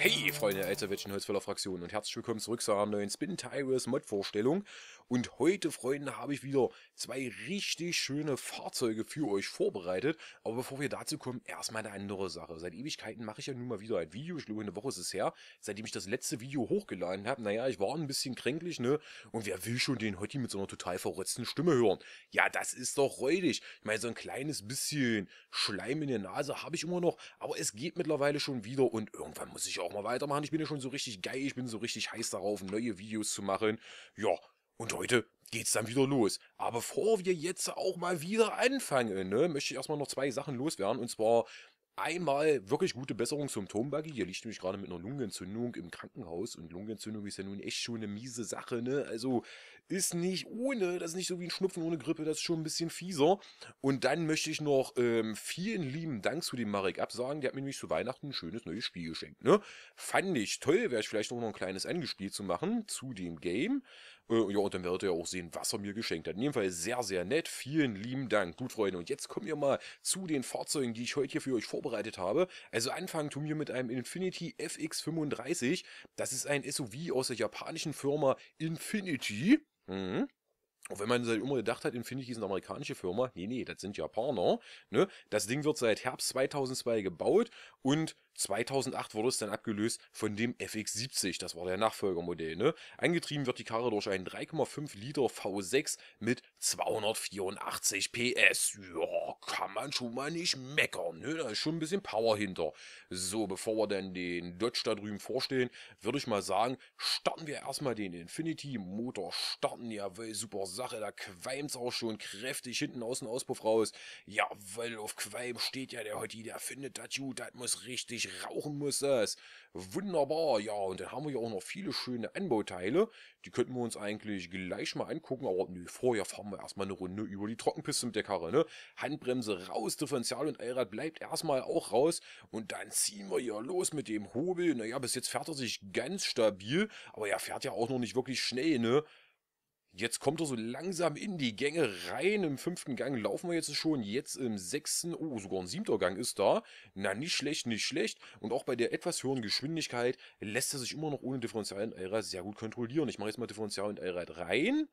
Hey Freunde der also Elzerwitschen Holzfäller Fraktion und herzlich willkommen zurück zu einer neuen Spin Tigers Mod Vorstellung. Und heute Freunde habe ich wieder zwei richtig schöne Fahrzeuge für euch vorbereitet. Aber bevor wir dazu kommen, erstmal eine andere Sache. Seit Ewigkeiten mache ich ja nun mal wieder ein Video, ich glaube eine Woche ist es her, seitdem ich das letzte Video hochgeladen habe. Naja, ich war ein bisschen kränklich, ne? Und wer will schon den Hotti mit so einer total verrotzten Stimme hören? Ja, das ist doch räudig. Ich meine, so ein kleines bisschen Schleim in der Nase habe ich immer noch, aber es geht mittlerweile schon wieder und irgendwann muss ich auch auch mal weitermachen. Ich bin ja schon so richtig geil, ich bin so richtig heiß darauf, neue Videos zu machen. Ja, und heute geht's dann wieder los. Aber bevor wir jetzt auch mal wieder anfangen, ne, möchte ich erstmal noch zwei Sachen loswerden. Und zwar einmal wirklich gute Besserung zum Tombuggy. Hier liegt nämlich gerade mit einer Lungenentzündung im Krankenhaus und Lungenentzündung ist ja nun echt schon eine miese Sache, ne? Also ist nicht ohne, das ist nicht so wie ein Schnupfen ohne Grippe, das ist schon ein bisschen fieser. Und dann möchte ich noch ähm, vielen lieben Dank zu dem Marek absagen. Der hat mir nämlich zu Weihnachten ein schönes neues Spiel geschenkt, ne? Fand ich toll, wäre ich vielleicht noch ein kleines Angespiel zu machen zu dem Game. Äh, ja, und dann werdet ihr auch sehen, was er mir geschenkt hat. In jedem Fall sehr, sehr nett. Vielen lieben Dank. Gut, Freunde, und jetzt kommen wir mal zu den Fahrzeugen, die ich heute hier für euch vorbereitet habe. Also anfangen tun wir mit einem Infinity FX35. Das ist ein SUV aus der japanischen Firma Infinity. Mhm. Auch wenn man seit immer gedacht hat, Infinity ist eine amerikanische Firma. Nee, nee, das sind Japaner. Ne? Das Ding wird seit Herbst 2002 gebaut und 2008 wurde es dann abgelöst von dem FX70, das war der Nachfolgermodell. Ne? Angetrieben wird die Karre durch einen 3,5 Liter V6 mit 284 PS. Ja, kann man schon mal nicht meckern. Ne? Da ist schon ein bisschen Power hinter. So, bevor wir dann den Dodge da drüben vorstellen, würde ich mal sagen, starten wir erstmal den Infinity Motor starten. Jawohl, super Sache, da qualmt's auch schon kräftig hinten aus dem Auspuff raus. Jawohl, auf Qualm steht ja der Hotti, der findet das gut, das muss richtig rauchen muss das. Wunderbar, ja, und dann haben wir ja auch noch viele schöne Anbauteile. Die könnten wir uns eigentlich gleich mal angucken, aber nö, vorher fahren wir erstmal eine Runde über die Trockenpiste mit der Karre, ne? Handbremse raus, Differential und Allrad bleibt erstmal auch raus und dann ziehen wir ja los mit dem Hobel. Naja, bis jetzt fährt er sich ganz stabil, aber er fährt ja auch noch nicht wirklich schnell, ne? Jetzt kommt er so langsam in die Gänge rein. Im fünften Gang laufen wir jetzt schon. Jetzt im sechsten, oh, sogar ein siebter Gang ist da. Na, nicht schlecht, nicht schlecht. Und auch bei der etwas höheren Geschwindigkeit lässt er sich immer noch ohne Differential in Allrad sehr gut kontrollieren. Ich mache jetzt mal Differential in Allrad rein.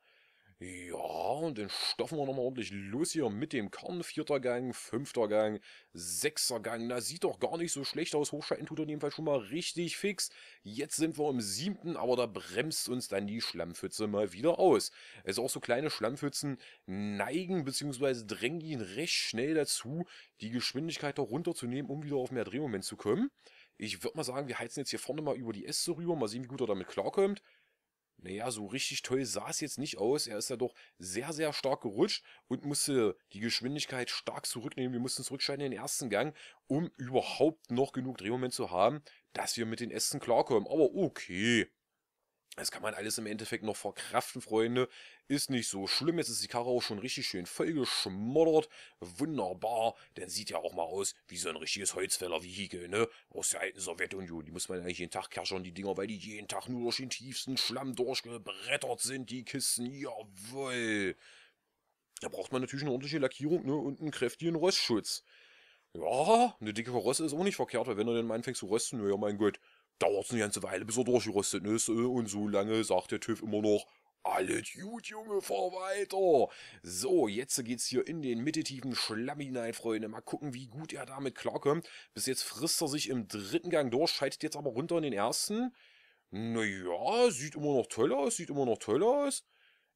Ja, und dann stoffen wir nochmal ordentlich los hier mit dem Kern. Vierter Gang, fünfter Gang, sechster Gang. Na, sieht doch gar nicht so schlecht aus. Hochschalten tut er in Fall schon mal richtig fix. Jetzt sind wir im siebten, aber da bremst uns dann die Schlammpfütze mal wieder aus. Also auch so kleine Schlammpfützen neigen bzw. drängen ihn recht schnell dazu, die Geschwindigkeit da runterzunehmen, um wieder auf mehr Drehmoment zu kommen. Ich würde mal sagen, wir heizen jetzt hier vorne mal über die Äste rüber, mal sehen, wie gut er damit klarkommt naja, so richtig toll sah es jetzt nicht aus. Er ist ja doch sehr, sehr stark gerutscht und musste die Geschwindigkeit stark zurücknehmen. Wir mussten zurückschalten in den ersten Gang, um überhaupt noch genug Drehmoment zu haben, dass wir mit den Ästen klarkommen. Aber okay, das kann man alles im Endeffekt noch verkraften, Freunde. Ist nicht so schlimm. Jetzt ist die Karre auch schon richtig schön vollgeschmoddert. Wunderbar. Denn sieht ja auch mal aus wie so ein richtiges Holzfäller-Vehikel, ne? Aus der alten Sowjetunion. Die muss man eigentlich jeden Tag kerschern, die Dinger, weil die jeden Tag nur durch den tiefsten Schlamm durchgebrettert sind, die Kisten. Jawoll. Da braucht man natürlich eine ordentliche Lackierung, ne? Und einen kräftigen Rostschutz. Ja, eine dicke Karosse ist auch nicht verkehrt, weil wenn du dann mal anfängst zu rösten, ja mein Gott, dauert es eine ganze Weile, bis er durchgerüstet ist. Äh, und so lange sagt der TÜV immer noch, alles gut, Junge, fahr weiter. So, jetzt geht's hier in den mittetiefen Schlamm hinein, Freunde. Mal gucken, wie gut er damit klarkommt. Bis jetzt frisst er sich im dritten Gang durch, schaltet jetzt aber runter in den ersten. Naja, sieht immer noch toll aus, sieht immer noch toll aus.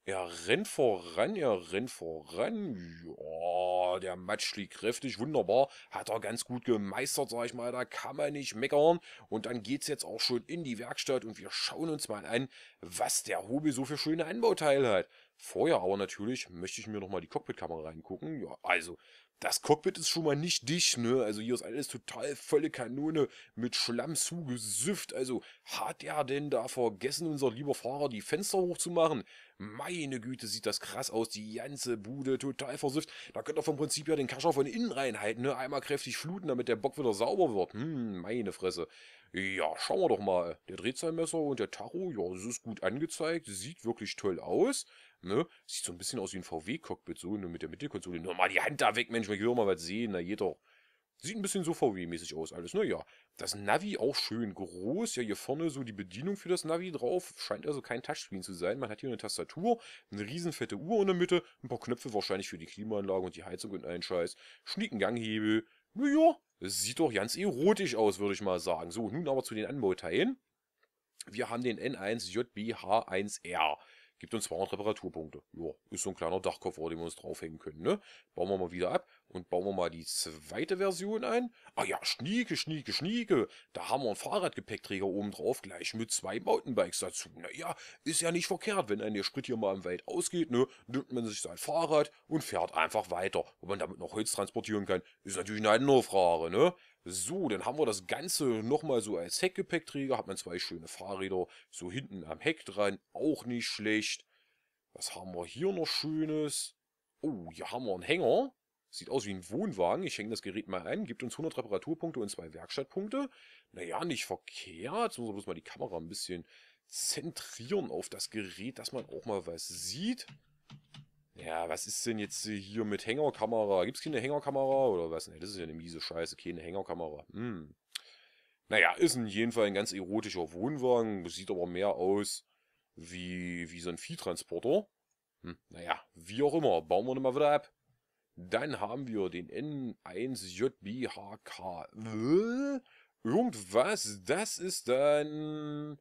Er rennt voran, er rennt voran. Ja, der Matsch liegt kräftig, wunderbar, hat er ganz gut gemeistert, sag ich mal, da kann man nicht meckern. Und dann geht's jetzt auch schon in die Werkstatt und wir schauen uns mal an, was der Hobel so für schöne Anbauteile hat. Vorher aber natürlich möchte ich mir nochmal die Cockpitkamera reingucken. Ja, also das Cockpit ist schon mal nicht dicht, ne? Also hier ist alles total volle Kanone mit Schlamm zugesüfft. Also hat er denn da vergessen, unser lieber Fahrer die Fenster hochzumachen? Meine Güte, sieht das krass aus. Die ganze Bude total versüfft. Da könnt ihr vom Prinzip ja den Kascher von innen reinhalten, ne? Einmal kräftig fluten, damit der Bock wieder sauber wird. Hm, meine Fresse. Ja, schauen wir doch mal. Der Drehzahlmesser und der Tacho, ja, das ist gut angezeigt. Sieht wirklich toll aus. Ne? Sieht so ein bisschen aus wie ein VW-Cockpit, so ne, mit der Mittelkonsole. Nur mal die Hand da weg, Mensch, ich will doch mal was sehen, na geht doch. Sieht ein bisschen so VW-mäßig aus alles, Naja, ne? Das Navi auch schön groß, ja hier vorne so die Bedienung für das Navi drauf. Scheint also kein Touchscreen zu sein. Man hat hier eine Tastatur, eine riesenfette Uhr in der Mitte, ein paar Knöpfe wahrscheinlich für die Klimaanlage und die Heizung und einen Scheiß, schnieken Ganghebel. Naja, es sieht doch ganz erotisch aus, würde ich mal sagen. So, nun aber zu den Anbauteilen. Wir haben den N1JBH1R. Gibt uns 200 Reparaturpunkte. Ja, ist so ein kleiner Dachkoffer, den wir uns draufhängen können, ne? Bauen wir mal wieder ab und bauen wir mal die zweite Version ein. Ah ja, Schnieke, Schnieke, Schnieke. Da haben wir einen Fahrradgepäckträger oben drauf, gleich mit zwei Mountainbikes dazu. Naja, ist ja nicht verkehrt, wenn ein der Sprit hier mal im Wald ausgeht, ne? Nimmt man sich sein Fahrrad und fährt einfach weiter. Ob man damit noch Holz transportieren kann, ist natürlich eine andere Frage, ne? So, dann haben wir das Ganze nochmal so als Heckgepäckträger. Hat man zwei schöne Fahrräder. So hinten am Heck dran. Auch nicht schlecht. Was haben wir hier noch Schönes? Oh, hier haben wir einen Hänger. Sieht aus wie ein Wohnwagen. Ich hänge das Gerät mal an. Gibt uns 100 Reparaturpunkte und zwei Werkstattpunkte. Naja, nicht verkehrt. Jetzt muss man bloß mal die Kamera ein bisschen zentrieren auf das Gerät, dass man auch mal was sieht. Ja, was ist denn jetzt hier mit Hängerkamera? Gibt es keine Hängerkamera oder was? Ne, das ist ja eine miese Scheiße, keine Hängerkamera. Hm. Naja, ist in jedem Fall ein ganz erotischer Wohnwagen, sieht aber mehr aus wie, wie so ein Viehtransporter. Hm, naja, wie auch immer, bauen wir nochmal wieder ab. Dann haben wir den N1JBHK. Irgendwas, das ist dann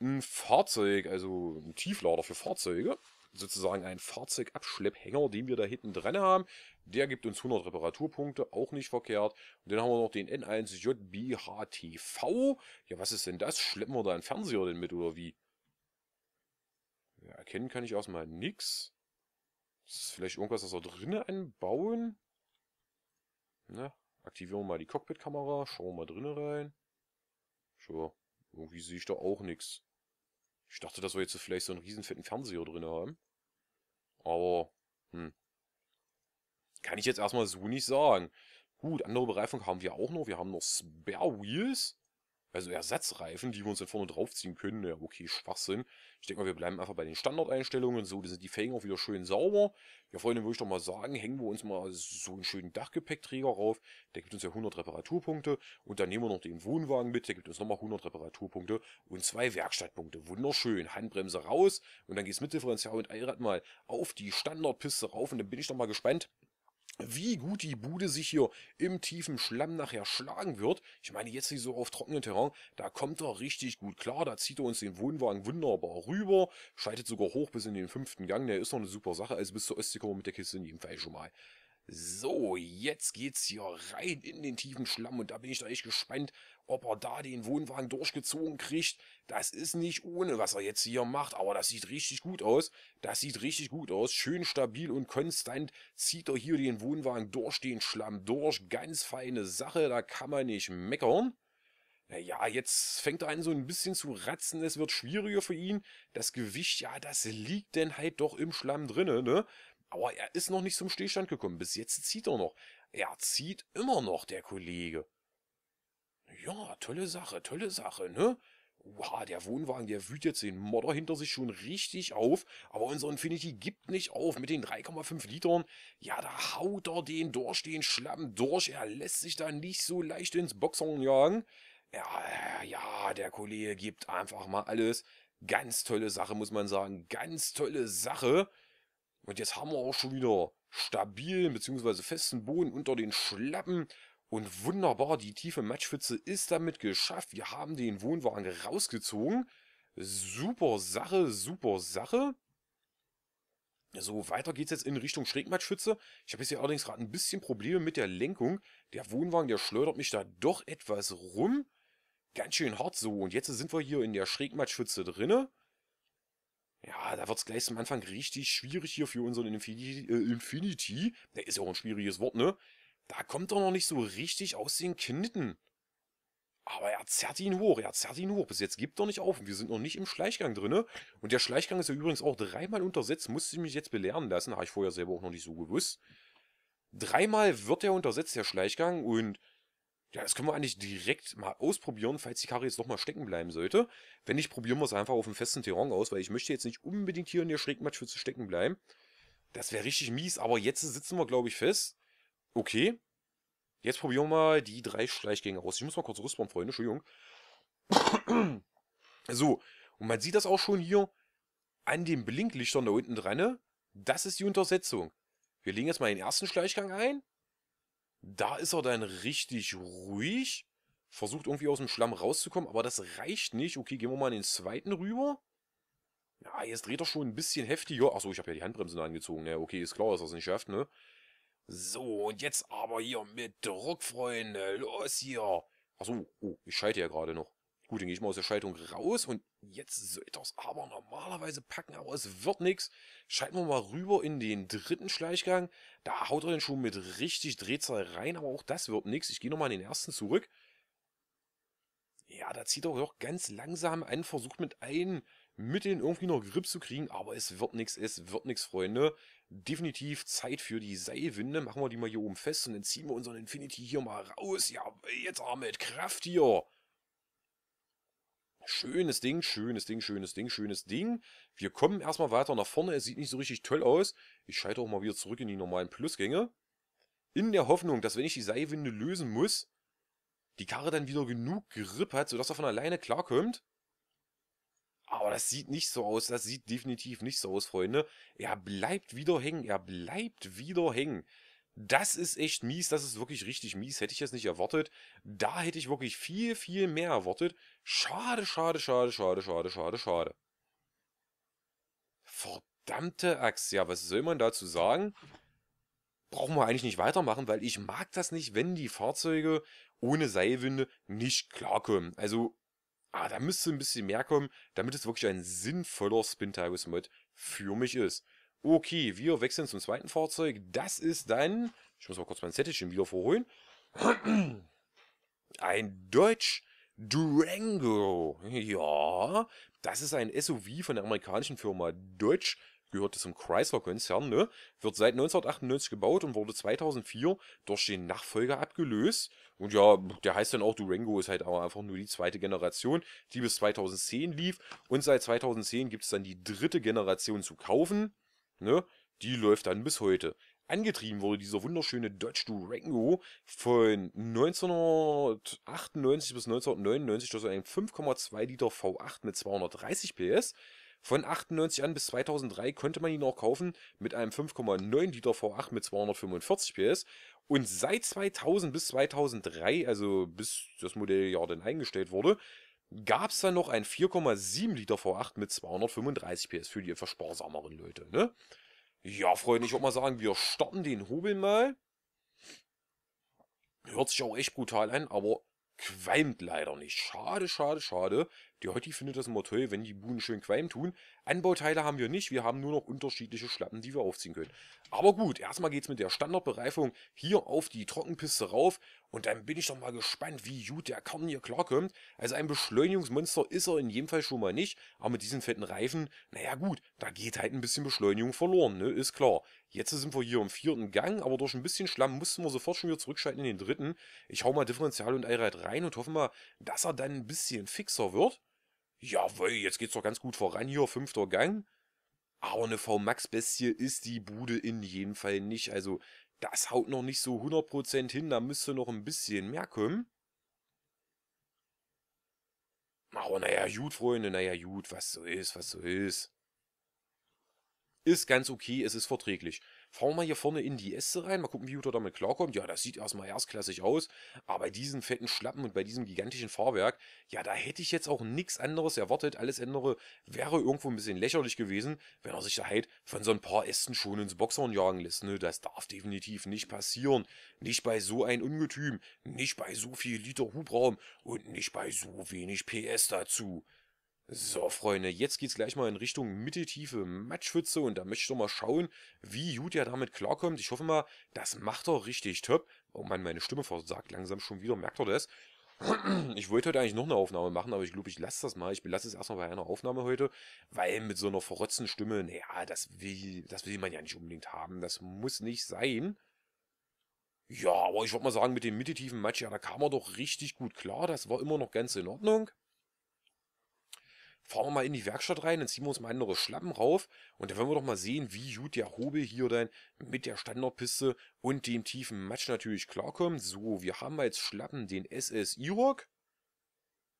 ein Fahrzeug, also ein Tieflader für Fahrzeuge sozusagen einen Fahrzeugabschlepphänger, den wir da hinten dran haben. Der gibt uns 100 Reparaturpunkte, auch nicht verkehrt. Und dann haben wir noch den N1JBHTV. Ja, was ist denn das? Schleppen wir da einen Fernseher denn mit oder wie? Ja, erkennen kann ich erstmal nix. Ist vielleicht irgendwas, das wir drinnen anbauen? Na, aktivieren wir mal die Cockpit-Kamera, schauen wir mal drinnen rein. Sure. Irgendwie sehe ich da auch nichts. Ich dachte, dass wir jetzt vielleicht so einen riesen fetten Fernseher drin haben. Aber, hm. Kann ich jetzt erstmal so nicht sagen. Gut, andere Bereifung haben wir auch noch. Wir haben noch Spare Wheels. Also Ersatzreifen, die wir uns dann vorne draufziehen können, ja, okay, Schwachsinn. Ich denke mal, wir bleiben einfach bei den Standardeinstellungen. So, da sind die Felgen auch wieder schön sauber. Ja, Freunde, würde ich doch mal sagen, hängen wir uns mal so einen schönen Dachgepäckträger rauf. Der gibt uns ja 100 Reparaturpunkte. Und dann nehmen wir noch den Wohnwagen mit. Der gibt uns nochmal 100 Reparaturpunkte und zwei Werkstattpunkte. Wunderschön. Handbremse raus. Und dann geht's mit Differential und Allrad mal auf die Standardpiste rauf. Und dann bin ich doch mal gespannt, wie gut die Bude sich hier im tiefen Schlamm nachher schlagen wird. Ich meine, jetzt nicht so auf trockenem Terrain, da kommt er richtig gut klar. Da zieht er uns den Wohnwagen wunderbar rüber, schaltet sogar hoch bis in den fünften Gang. Der ist noch eine super Sache, also bis zur Ostsee kommen wir mit der Kiste in jedem Fall schon mal. So, jetzt geht's hier rein in den tiefen Schlamm und da bin ich da echt gespannt, ob er da den Wohnwagen durchgezogen kriegt. Das ist nicht ohne, was er jetzt hier macht, aber das sieht richtig gut aus. Das sieht richtig gut aus. Schön stabil und konstant zieht er hier den Wohnwagen durch den Schlamm durch. Ganz feine Sache, da kann man nicht meckern. Naja, jetzt fängt er an, so ein bisschen zu ratzen. Es wird schwieriger für ihn. Das Gewicht, ja, das liegt denn halt doch im Schlamm drinnen, ne? Aber er ist noch nicht zum Stillstand gekommen. Bis jetzt zieht er noch. Er zieht immer noch, der Kollege. Ja, tolle Sache, tolle Sache, ne? Oha, der Wohnwagen, der wühlt jetzt den Modder hinter sich schon richtig auf, aber unser Infinity gibt nicht auf mit den 3,5 Litern. Ja, da haut er den durch den Schlamm durch, er lässt sich da nicht so leicht ins Boxhorn jagen. Ja, ja, der Kollege gibt einfach mal alles. Ganz tolle Sache, muss man sagen, ganz tolle Sache. Und jetzt haben wir auch schon wieder stabilen bzw. festen Boden unter den Schlappen und wunderbar, die tiefe Matschpfütze ist damit geschafft. Wir haben den Wohnwagen rausgezogen. Super Sache, super Sache. So, weiter geht's jetzt in Richtung Schrägmatschpfütze. Ich habe jetzt hier allerdings gerade ein bisschen Probleme mit der Lenkung. Der Wohnwagen, der schleudert mich da doch etwas rum. Ganz schön hart so. Und jetzt sind wir hier in der Schrägmatschpfütze drinne. Ja, da wird's gleich zum Anfang richtig schwierig hier für unseren Infinity. Äh, Infinity. Der ist ja auch ein schwieriges Wort, ne? Da kommt er noch nicht so richtig aus den Knitten. Aber er zerrt ihn hoch, er zerrt ihn hoch. Bis jetzt gibt er nicht auf. und Wir sind noch nicht im Schleichgang drin. Ne? Und der Schleichgang ist ja übrigens auch dreimal untersetzt. Musste ich mich jetzt belehren lassen. Habe ich vorher selber auch noch nicht so gewusst. Dreimal wird er untersetzt, der Schleichgang. Und ja, das können wir eigentlich direkt mal ausprobieren, falls die Karre jetzt nochmal stecken bleiben sollte. Wenn nicht, probieren wir es einfach auf dem festen Terrain aus, weil ich möchte jetzt nicht unbedingt hier in der Schrägmatschwitze stecken bleiben. Das wäre richtig mies, aber jetzt sitzen wir, glaube ich, fest. Okay. Jetzt probieren wir mal die drei Schleichgänge aus. Ich muss mal kurz rüsten, Freunde. Entschuldigung. so. Und man sieht das auch schon hier an den Blinklichtern da unten dran. Ne? Das ist die Untersetzung. Wir legen jetzt mal den ersten Schleichgang ein. Da ist er dann richtig ruhig. Versucht irgendwie aus dem Schlamm rauszukommen, aber das reicht nicht. Okay, gehen wir mal in den zweiten rüber. Ja, jetzt dreht er schon ein bisschen heftiger. Achso, ich habe ja die Handbremse angezogen. Ja, okay, ist klar, dass er es nicht schafft, ne? So, und jetzt aber hier mit Druck, Freunde. Los hier. Achso, oh, ich schalte ja gerade noch. Gut, dann gehe ich mal aus der Schaltung raus und jetzt sollte das aber normalerweise packen, aber es wird nichts. Schalten wir mal rüber in den dritten Schleichgang. Da haut er den schon mit richtig Drehzahl rein, aber auch das wird nichts. Ich gehe nochmal in den ersten zurück. Ja, da zieht er doch ganz langsam an, versucht mit allen Mitteln irgendwie noch Grip zu kriegen, aber es wird nichts, es wird nichts, Freunde definitiv Zeit für die Seilwinde. Machen wir die mal hier oben fest und dann ziehen wir unseren Infinity hier mal raus. Ja, jetzt aber mit Kraft hier. Schönes Ding, schönes Ding, schönes Ding, schönes Ding. Wir kommen erstmal weiter nach vorne. Es sieht nicht so richtig toll aus. Ich schalte auch mal wieder zurück in die normalen Plusgänge. In der Hoffnung, dass wenn ich die Seilwinde lösen muss, die Karre dann wieder genug Grip hat, sodass er von alleine klarkommt. Aber das sieht nicht so aus. Das sieht definitiv nicht so aus, Freunde. Er bleibt wieder hängen. Er bleibt wieder hängen. Das ist echt mies, das ist wirklich richtig mies, hätte ich jetzt nicht erwartet. Da hätte ich wirklich viel, viel mehr erwartet. Schade, schade, schade, schade, schade, schade, schade. Verdammte Axt, ja, was soll man dazu sagen? Brauchen wir eigentlich nicht weitermachen, weil ich mag das nicht, wenn die Fahrzeuge ohne Seilwinde nicht klarkommen. Also ah, da müsste ein bisschen mehr kommen, damit es wirklich ein sinnvoller Spin-Tires-Mod für mich ist. Okay, wir wechseln zum zweiten Fahrzeug. Das ist dann, ich muss mal kurz mein Zettelchen wieder vorholen, ein Deutsch Durango. Ja, das ist ein SUV von der amerikanischen Firma Deutsch Durango gehörte zum Chrysler-Konzern, ne, wird seit 1998 gebaut und wurde 2004 durch den Nachfolger abgelöst. Und ja, der heißt dann auch Durango, ist halt aber einfach nur die zweite Generation, die bis 2010 lief. Und seit 2010 gibt es dann die dritte Generation zu kaufen, ne, die läuft dann bis heute. Angetrieben wurde dieser wunderschöne Dodge Durango von 1998 bis 1999 durch einen 5,2 Liter V8 mit 230 PS. Von 98 an bis 2003 konnte man ihn auch kaufen mit einem 5,9 Liter V8 mit 245 PS und seit 2000 bis 2003, also bis das Modelljahr dann eingestellt wurde, gab es dann noch ein 4,7 Liter V8 mit 235 PS für die etwas sparsameren Leute, ne? Ja, Freunde, ich würde mal sagen, wir starten den Hobel mal. Hört sich auch echt brutal an, aber Qualmt leider nicht. Schade, schade, schade. Die Hotti findet das immer toll, wenn die Buhnen schön Qualm tun. Anbauteile haben wir nicht, wir haben nur noch unterschiedliche Schlappen, die wir aufziehen können. Aber gut, erstmal geht's mit der Standardbereifung hier auf die Trockenpiste rauf. Und dann bin ich doch mal gespannt, wie gut der Kern hier klarkommt. Also ein Beschleunigungsmonster ist er in jedem Fall schon mal nicht. Aber mit diesen fetten Reifen, naja gut, da geht halt ein bisschen Beschleunigung verloren, ne? Ist klar. Jetzt sind wir hier im vierten Gang, aber durch ein bisschen Schlamm mussten wir sofort schon wieder zurückschalten in den dritten. Ich hau mal Differential und Allrad rein und hoffe mal, dass er dann ein bisschen fixer wird. Jawohl, jetzt geht's doch ganz gut voran hier, fünfter Gang. Aber eine V-Max-Bestie ist die Bude in jedem Fall nicht. Also das haut noch nicht so 100% hin, da müsste noch ein bisschen mehr kommen. Aber oh, naja, gut, Freunde, naja, gut, was so ist, was so ist. Ist ganz okay, es ist verträglich fahren wir mal hier vorne in die Äste rein, mal gucken, wie gut er damit klarkommt. Ja, das sieht erstmal erstklassig aus, aber bei diesen fetten Schlappen und bei diesem gigantischen Fahrwerk, ja, da hätte ich jetzt auch nichts anderes erwartet. Alles andere wäre irgendwo ein bisschen lächerlich gewesen, wenn er sich da halt von so ein paar Ästen schon ins Boxhorn jagen lässt. Ne? Das darf definitiv nicht passieren. Nicht bei so ein Ungetüm, nicht bei so viel Liter Hubraum und nicht bei so wenig PS dazu. So, Freunde, jetzt geht's gleich mal in Richtung mitteltiefe Matschwitze und da möchte ich doch mal schauen, wie Julia damit klarkommt. Ich hoffe mal, das macht er richtig top. Oh Mann, meine Stimme versagt langsam schon wieder, merkt er das? Ich wollte heute eigentlich noch eine Aufnahme machen, aber ich glaube, ich lasse das mal. Ich belasse es erstmal bei einer Aufnahme heute, weil mit so einer verrotzten Stimme, naja, das will, das will man ja nicht unbedingt haben. Das muss nicht sein. Ja, aber ich würde mal sagen, mit dem mitteltiefen Matsch, ja, da kam er doch richtig gut klar. Das war immer noch ganz in Ordnung fahren wir mal in die Werkstatt rein, dann ziehen wir uns mal andere Schlappen rauf und dann werden wir doch mal sehen, wie gut der Hobel hier dann mit der Standardpiste und dem tiefen Matsch natürlich klarkommt. So, wir haben als Schlappen den SS Irok.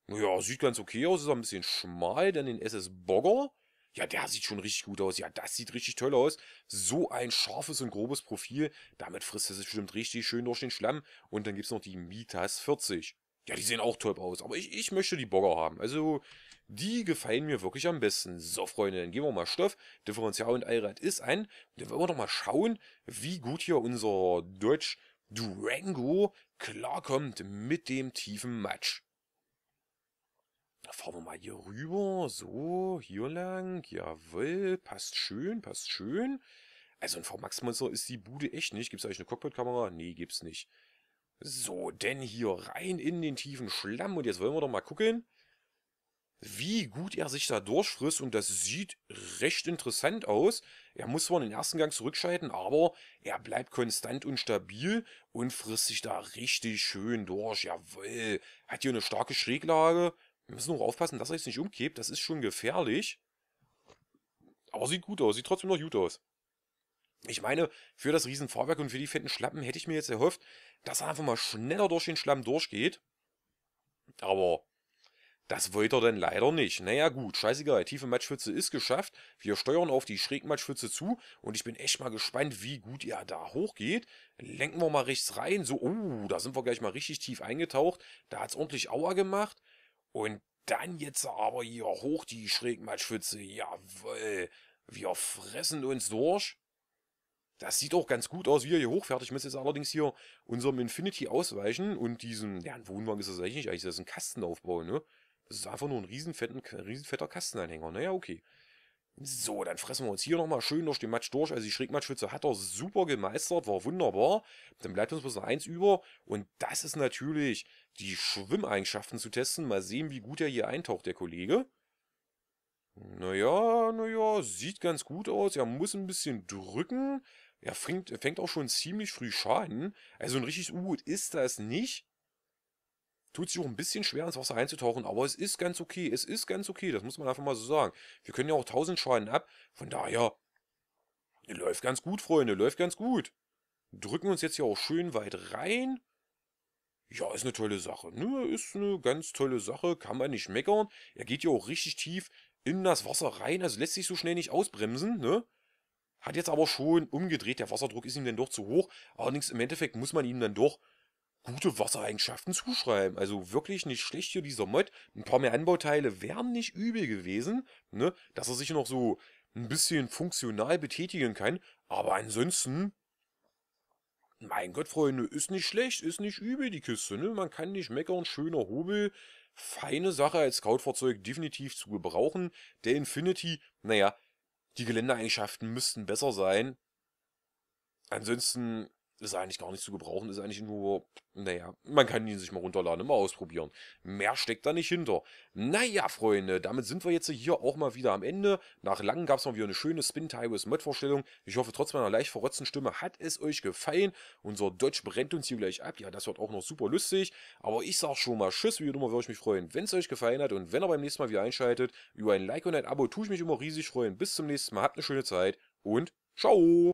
Naja, sieht ganz okay aus, ist ein bisschen schmal, dann den SS Bogger. Ja, der sieht schon richtig gut aus. Ja, das sieht richtig toll aus. So ein scharfes und grobes Profil. Damit frisst er sich bestimmt richtig schön durch den Schlamm. Und dann gibt es noch die Mitas 40. Ja, die sehen auch toll aus, aber ich, ich möchte die Bogger haben. Also, die gefallen mir wirklich am besten. So, Freunde, dann gehen wir mal Stoff, Differential und Allrad ist ein. Und dann wollen wir doch mal schauen, wie gut hier unser Deutsch Durango klarkommt mit dem tiefen Matsch. Da fahren wir mal hier rüber, so, hier lang, jawohl, passt schön, passt schön. Also ein V-Max-Monster ist die Bude echt nicht. Gibt es eigentlich eine Cockpit-Kamera? Nee, gibt's nicht. So, denn hier rein in den tiefen Schlamm. Und jetzt wollen wir doch mal gucken, wie gut er sich da durchfrisst. Und das sieht recht interessant aus. Er muss zwar in den ersten Gang zurückschalten, aber er bleibt konstant und stabil und frisst sich da richtig schön durch. Jawoll. Hat hier eine starke Schräglage. Wir müssen nur aufpassen, dass er jetzt nicht umkippt. Das ist schon gefährlich. Aber sieht gut aus. Sieht trotzdem noch gut aus. Ich meine, für das Riesenfahrwerk und für die fetten Schlappen hätte ich mir jetzt erhofft, dass er einfach mal schneller durch den Schlamm durchgeht. Aber das wollte er dann leider nicht. Naja gut, scheißegal, tiefe Matschwitze ist geschafft. Wir steuern auf die Schrägmatschwitze zu und ich bin echt mal gespannt, wie gut er da hochgeht. Lenken wir mal rechts rein. So, oh, da sind wir gleich mal richtig tief eingetaucht. Da hat's ordentlich Aua gemacht. Und dann jetzt aber hier hoch die Schrägmatschwitze. Jawoll. Wir fressen uns durch. Das sieht auch ganz gut aus, wie er hier hochfertig. Ich muss jetzt allerdings hier unserem Infinity ausweichen und diesem, ja, ein Wohnwagen ist das eigentlich nicht, eigentlich ist das ein Kastenaufbau, ne? Das ist einfach nur ein riesenfetter, fetten, Kastenanhänger. Naja, okay. So, dann fressen wir uns hier nochmal schön durch den Matsch durch. Also die Schrägmatschwitze hat er super gemeistert, war wunderbar. Dann bleibt uns bloß noch eins über. Und das ist natürlich, die Schwimmeigenschaften zu testen. Mal sehen, wie gut er hier eintaucht, der Kollege. Naja, naja, sieht ganz gut aus. Er muss ein bisschen drücken. Ja, fängt, fängt auch schon ziemlich früh Schaden. Also ein richtiges U-Boot ist das nicht. Tut sich auch ein bisschen schwer ins Wasser einzutauchen, aber es ist ganz okay. Es ist ganz okay, das muss man einfach mal so sagen. Wir können ja auch 1000 Schaden ab. Von daher, läuft ganz gut, Freunde, läuft ganz gut. Drücken uns jetzt hier auch schön weit rein. Ja, ist eine tolle Sache. Ne, ist eine ganz tolle Sache, kann man nicht meckern. Er geht ja auch richtig tief in das Wasser rein, also lässt sich so schnell nicht ausbremsen, ne? Hat jetzt aber schon umgedreht, der Wasserdruck ist ihm dann doch zu hoch. Allerdings im Endeffekt muss man ihm dann doch gute Wassereigenschaften zuschreiben. Also wirklich nicht schlecht hier dieser Mod. Ein paar mehr Anbauteile wären nicht übel gewesen, ne? dass er sich noch so ein bisschen funktional betätigen kann. Aber ansonsten, mein Gott, Freunde, ist nicht schlecht, ist nicht übel die Kiste. Ne? Man kann nicht meckern, schöner Hobel. Feine Sache als Scoutfahrzeug definitiv zu gebrauchen. Der Infinity, naja, die Geländeeigenschaften müssten besser sein. Ansonsten ist eigentlich gar nicht zu gebrauchen, ist eigentlich nur, naja, man kann ihn sich mal runterladen, mal ausprobieren. Mehr steckt da nicht hinter. Naja, Freunde, damit sind wir jetzt hier auch mal wieder am Ende. Nach langem gab es mal wieder eine schöne Spin Tyrus Mod Vorstellung. Ich hoffe, trotz meiner leicht verrotzten Stimme hat es euch gefallen. Unser Deutsch brennt uns hier gleich ab. Ja, das wird auch noch super lustig. Aber ich sag schon mal Tschüss, wie immer würde ich mich freuen, wenn es euch gefallen hat. Und wenn ihr beim nächsten Mal wieder einschaltet, über ein Like und ein Abo tue ich mich immer riesig freuen. Bis zum nächsten Mal, habt eine schöne Zeit und ciao!